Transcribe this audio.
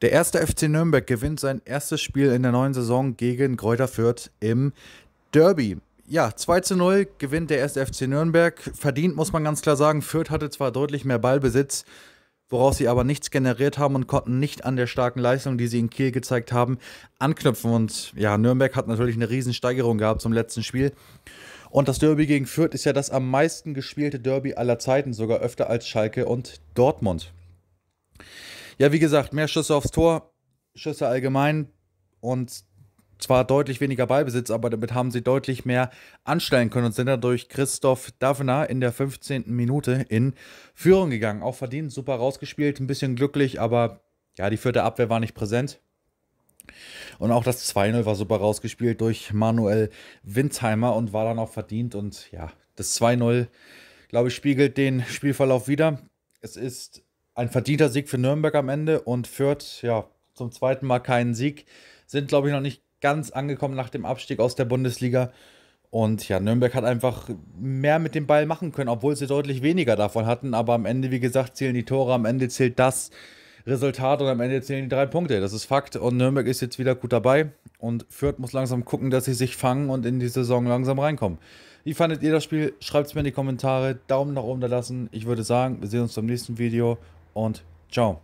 Der erste FC Nürnberg gewinnt sein erstes Spiel in der neuen Saison gegen Greuther Fürth im Derby. Ja, 2 zu 0 gewinnt der erste FC Nürnberg. Verdient muss man ganz klar sagen, Fürth hatte zwar deutlich mehr Ballbesitz, woraus sie aber nichts generiert haben und konnten nicht an der starken Leistung, die sie in Kiel gezeigt haben, anknüpfen. Und ja, Nürnberg hat natürlich eine Riesensteigerung gehabt zum letzten Spiel. Und das Derby gegen Fürth ist ja das am meisten gespielte Derby aller Zeiten, sogar öfter als Schalke und Dortmund. Ja, wie gesagt, mehr Schüsse aufs Tor, Schüsse allgemein und zwar deutlich weniger Ballbesitz, aber damit haben sie deutlich mehr anstellen können und sind dadurch Christoph Davner in der 15. Minute in Führung gegangen. Auch verdient, super rausgespielt, ein bisschen glücklich, aber ja, die vierte Abwehr war nicht präsent. Und auch das 2-0 war super rausgespielt durch Manuel Windheimer und war dann auch verdient. Und ja, das 2-0, glaube ich, spiegelt den Spielverlauf wieder. Es ist ein verdienter Sieg für Nürnberg am Ende und Fürth, ja, zum zweiten Mal keinen Sieg. Sind, glaube ich, noch nicht ganz angekommen nach dem Abstieg aus der Bundesliga. Und ja, Nürnberg hat einfach mehr mit dem Ball machen können, obwohl sie deutlich weniger davon hatten. Aber am Ende, wie gesagt, zählen die Tore, am Ende zählt das Resultat und am Ende zählen die drei Punkte. Das ist Fakt. Und Nürnberg ist jetzt wieder gut dabei. Und Fürth muss langsam gucken, dass sie sich fangen und in die Saison langsam reinkommen. Wie fandet ihr das Spiel? Schreibt es mir in die Kommentare. Daumen nach oben da lassen. Ich würde sagen, wir sehen uns beim nächsten Video und ciao.